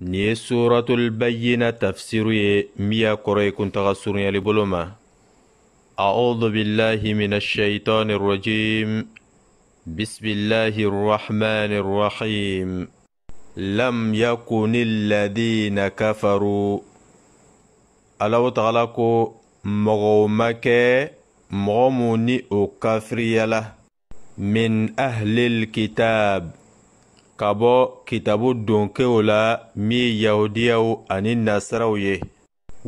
ni ye suratul bayyina tafsiru ye min y'a kɔrɔ أعوذ بالله من الشيطان الرجيم بسم الله الرحمن الرحيم لم يكن الذين كفروا ألا تعالى مغومك مغموني أو له من أهل الكتاب ka bɔ kitabu donkew la min yahudiyaw ani nasaraw ye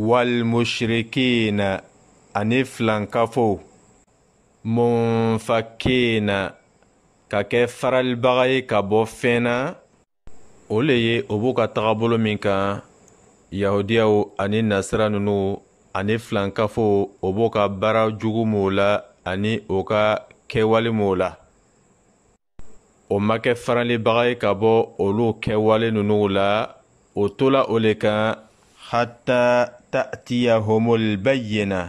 walimusirikina ani filankafow munfakina ka kɛ faralibaga ye ka bɔ fɛn na o le ye o b'u ka tagabolo min kan yahudiyaw ani nasira ninnu ani filankafow o b'o ka baara jugu m'o la ani o ka kɛwale m'o la o ma kɛ faralibaga ye ka bɔ olu kɛwale ninnu la o tola o le kan hata ta'tiyahumul bayyina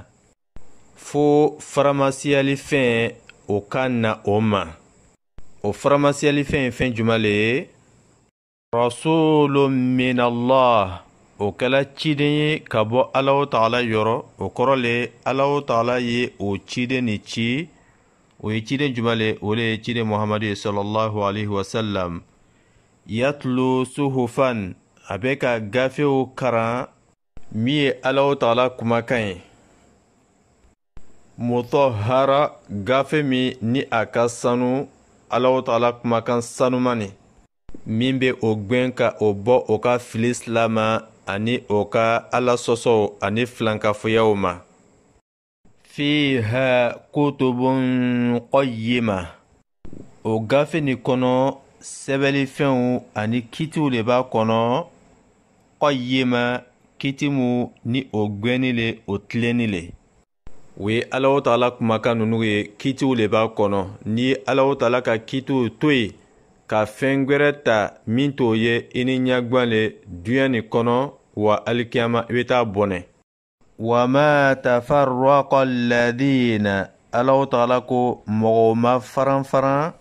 fo faramasiyalifɛn o ka na o ma o faramasiyalifɛn ye fɛn juman le ye rasulun min o kɛla ciden ye ka bɔ alaw taala yɔrɔ o kɔrɔ le alaw taala ye o ciden nin ci o ye ciden juma le o le ye ciden muhamadu ye sallallahu alaihi wasallam yatlu suhufan a bɛ ka gafew karan min ye alaw tagala kumakan ye mutɔhara gafe min ni a ka sanu alaw tagala kumakan sanuman ni min bɛ o gwɛn ka o bɔ o ka fili sila ani o ka alasɔsɔw ani filankafoyaw ma fiha kutubun qayyima o gafe nin kɔnɔ sɛbɛlifɛnw ani kitiw de b'a kɔnɔ qayyima kitimu ni o gwɛni le o tilenni le o ye alahu taala kumakan nunu ye kitiw le b'a kɔnɔ n'i ye alahu taala ka kitiw to yen ka fɛn gwɛrɛ ta min t'o ye i ni ɲagwan le duɲɛ nin kɔnɔ wa alikiyama i be taa bɔnɛ وما تفرق الذين ألو مغو ما فران فران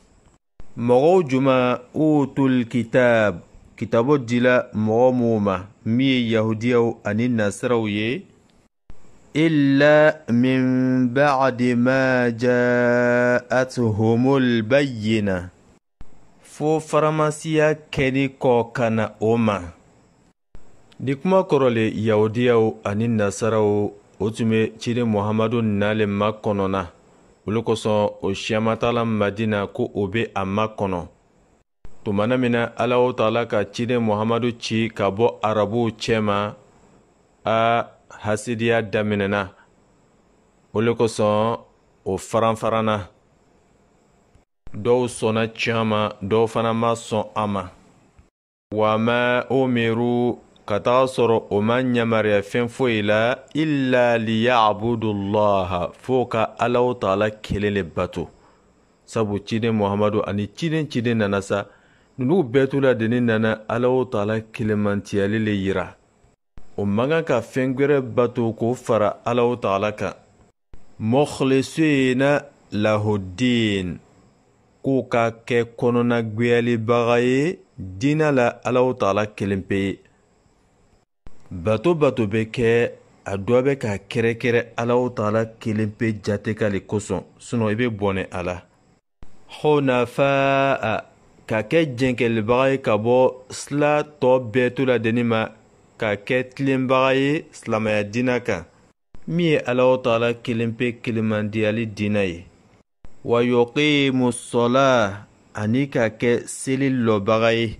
مغو جما أوتو الكتاب كتابو جلا موما مي يهوديو أن النصروي إلا من بعد ما جاءتهم البينة فو فرماسيا كني كوكنا أمه ni kuma kɔrɔle yahudiyaw ani nasaraw o tun be ciden muhamadu nalen makɔnɔna olu kosɔn o siyamatala madina ko o be a makɔnɔ tumana min na ala o taala ka ciden muhamadu ci ka bɔ arabuw cɛma a hasidiya daminɛna o le kosɔn o faranfaranna dɔw sɔnna tiɲɛ ma dɔw fana ma sɔn a ma wa ma umiru ka taga sɔrɔ o ma ɲamariya fɛn foyi la illa liyabudullaha fɔɔ ka alaw taala kelen le bato sabu ciden muhamadu ani ciden ciden nana sa nunu bɛɛ t'u la deni nana alaw taala kelenmantiyali le yira o man kan ka fɛn gwɛrɛ bato k'o fara alaw taala kan mɔkilisina lahodin k'u ka kɛ kɔnɔna gwɛyalibaga ye diina la alaw taala kelen pe ye bato-bato bɛ kɛ a dɔ bɛ ka kɛrɛkɛrɛ alaw taala kelen pe jate ka le kosɔn sinɔ i bɛ bɔnɛ a la hɔnafaa ka kɛ jɛnkɛlibaga ye ka bɔ sila tɔ bɛɛ to ladeni ma ka kɛ tilenbaga ye silamaya dina kan min ye alaw taala kelen pe kelenmandiyali dina ye wa yɔqimu sɔla ani ka kɛ seli lɔbaga ye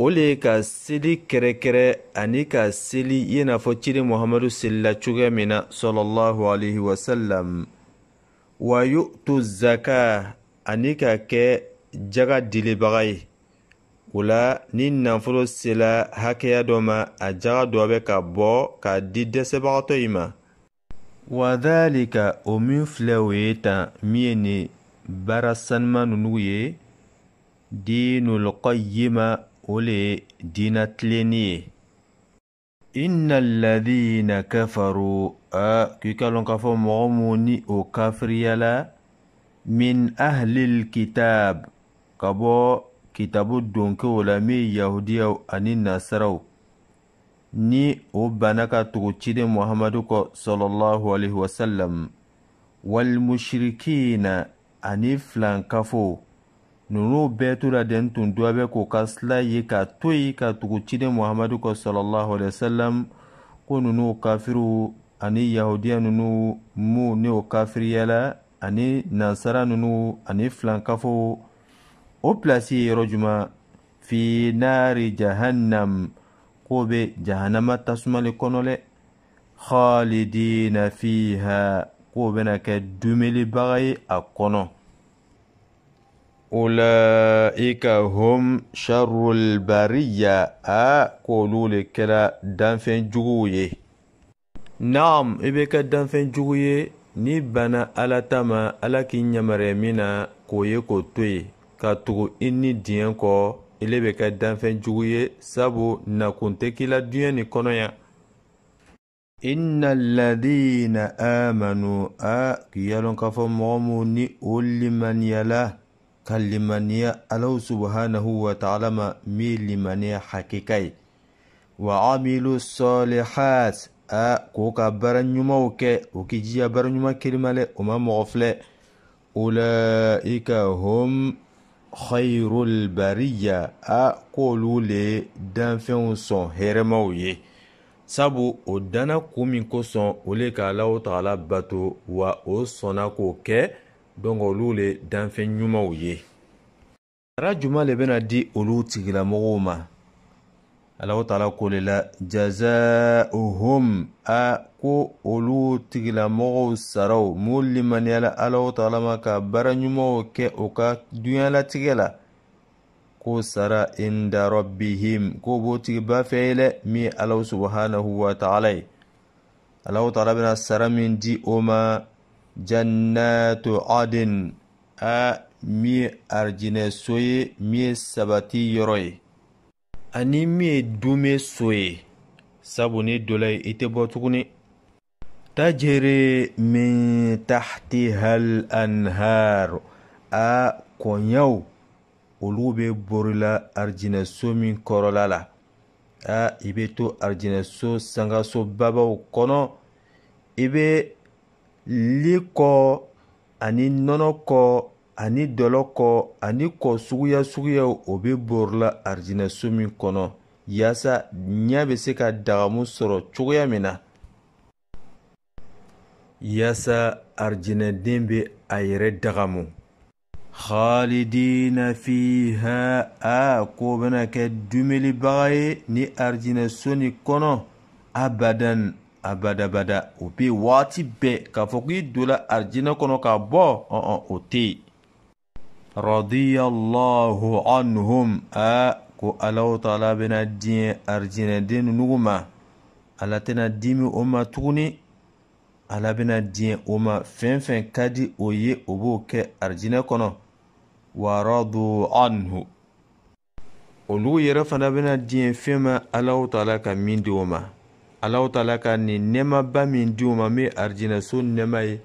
o le ye ka seli kɛrɛkɛrɛ ani ka seli i n'a fɔ ciri muhamadu selila cogoya min na sɔlɔlahu alaihi wasalam wa yu'tu zaka ani ka kɛ jaga dilibaga ye o la ni nafolo sela hakɛya dɔ ma a jaga dɔ bɛ ka bɔ k'a di dɛsɛbagatɔ yi ma wadhalika o min filɛ o ye tan min ye nin baara sanuman nunu ye diinul ولي دينت ليني إن الذين كفروا آه كيكالون كفو مغموني أو كافريالا من أهل الكتاب كبو كتاب الدونك ولمي يهودية أني النصرو ni o banna ka tugu ciden muhamadu kɔ sɔlɔlɔhu alaihi wasalam walimusirikina ani nunu bɛɛ tora den tun dɔ bɛ k'o ka sila ye ka to yen ka tugu ciden muhamadu kɔ sɔlɔlahu alaihi wasalam ko ninnu kafiriw ani yahudiya nunu mu ni o kafiriyala ani nansara nunu ani filankafow o pilasi ye yɔrɔ juman fi naari jahannam k'o bɛ jahanama tasumali kɔnɔ dɛ khalidina fiha k'o bɛna kɛ dumelibaga ye a kɔnɔ ulaika hum sharul bariya a k'olu le kɛra danfɛn juguw ye naam i be kɛ danfɛn jugu ye n'i banna ala ta ma ala k'i ɲamarɛ min na k'o ye k'o to yen ka tugu i ni diɲɛ kɔ ile be bɛ kɛ danfɛn jugu ye sabu nakun tɛ k'i la duɲɛ nin kɔnɔ yan inna ladina amanu a k'i yalɔn k'a fɔ mɔgɔ minnu ni o limaniyala kallimaniya alahu subhanahu wa ta'ala ma mi limaniya hakikai wa amilu salihat a k'o ka baara ɲumanw kɛ o k'i jija baara ɲuman kelen ma dɛ o ma mɔgɔ filɛ ulaika hum khayrul bariya a k'olu le ye danfɛnw sɔn hɛrɛmaw ye sabu o danna kun min kosɔn o le ka alahu taala bato wa o sɔnna k'o kɛ donc olu le danfɛn ɲumanw ye sara juman le bena di olu tigilamɔgɔw ma alahu taala ko le la jazauhum a ko olu tigilamɔgɔw saraw mun limaniyala alahu taala ma ka baara ɲumanw kɛ o ka duniyalatigɛ la ko sara inda rabbihim ko b'o tigi ba min ye alahu subhanahu wataala ye alahu taala bena sara min di o ma jannatu adin a min ye arijinɛ ye min ye sabati yɔrɔ ye ani min ye dume so ye sabu ni dola ye i tɛ bɔ tuguni tajiri min tahtiha al anharu a kɔɲaw olu be borila arijinɛso min kɔrɔla la a i bɛ to arijinɛso sangaso babaw kɔnɔ i bɛ li kɔ ani nɔnɔ kɔ ani dɔlɔ kɔ ani kɔ suguya suguyaw o bɛ borila arijinɛso min kɔnɔ yaasa ɲɛ bɛ se ka dagamu sɔrɔ cogoya min na yaasa arijinɛden bɛ a yɛrɛ dagamu khalidina fiha a ko bɛna kɛ dumelibaga ye ni arijinɛso nin kɔnɔ abadan abadabada o bɛ yen waati bɛɛ k'a fɔ k'i donna arijinɛ kɔnɔ ka bɔ ɔn o tɛ yen. radiyallahu anhum a ko alaw taala bɛna diɲɛ arijinɛden ninnu ma ala tɛna dimi o ma tuguni ala bɛna diɲɛ o ma fɛn fɛn ka di o ye o b'o kɛ arijinɛ kɔnɔ wa radu anhu. olu yɛrɛ fana bɛna diɲɛ fɛn ma alaw taala ka min di o ma alahu taala ka nin nɛɛmaba min di u ma min arijinaso nɛɛma ye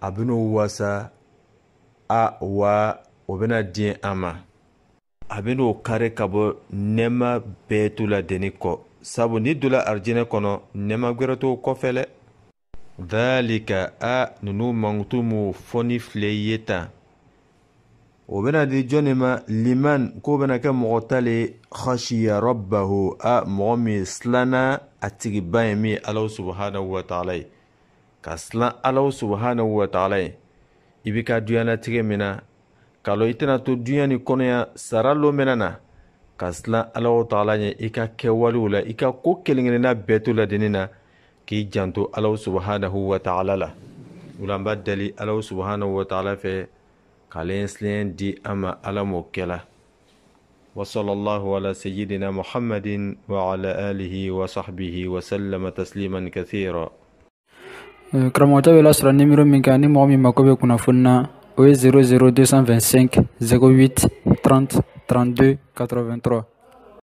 a bɛna o wasa a wa o bɛna di an ma a bɛna o kari ka bɔ nɛɛma bɛɛ to la deni kɔ sabu ni donna arijinɛ kɔnɔ nɛɛma gɛrɛ t'o kɔfɛ dɛ. dhalika a ninnu mankutu m'o fɔ ni file ye tan وبنادي لمن كوبنا كم غتالي خشي ربه أ مغمي سلنا أتيجي بايمي الله سبحانه وتعالى كسلنا الله سبحانه وتعالى إبكا ديانا تيجي منا kalɔ i tɛna to duɲa ni kɔnɔya sara lo mɛna na ka silan alahu taala ɲɛ i ka kɛwalew la i ka koo kelenkelenna bɛɛ to ladenni na k'i janto alahu subahanahu wataala la ola an b'a dali alahu subahanahu wataala fɛ كالينسلين دي أما an ma وصلى الله على سيدنا محمد وعلى آله وصحبه وسلم تسليما كثيرا كرمو تابي سر نيميرو من كاني مومي مكوبي كنا فنا وي 00225 08 30 32 83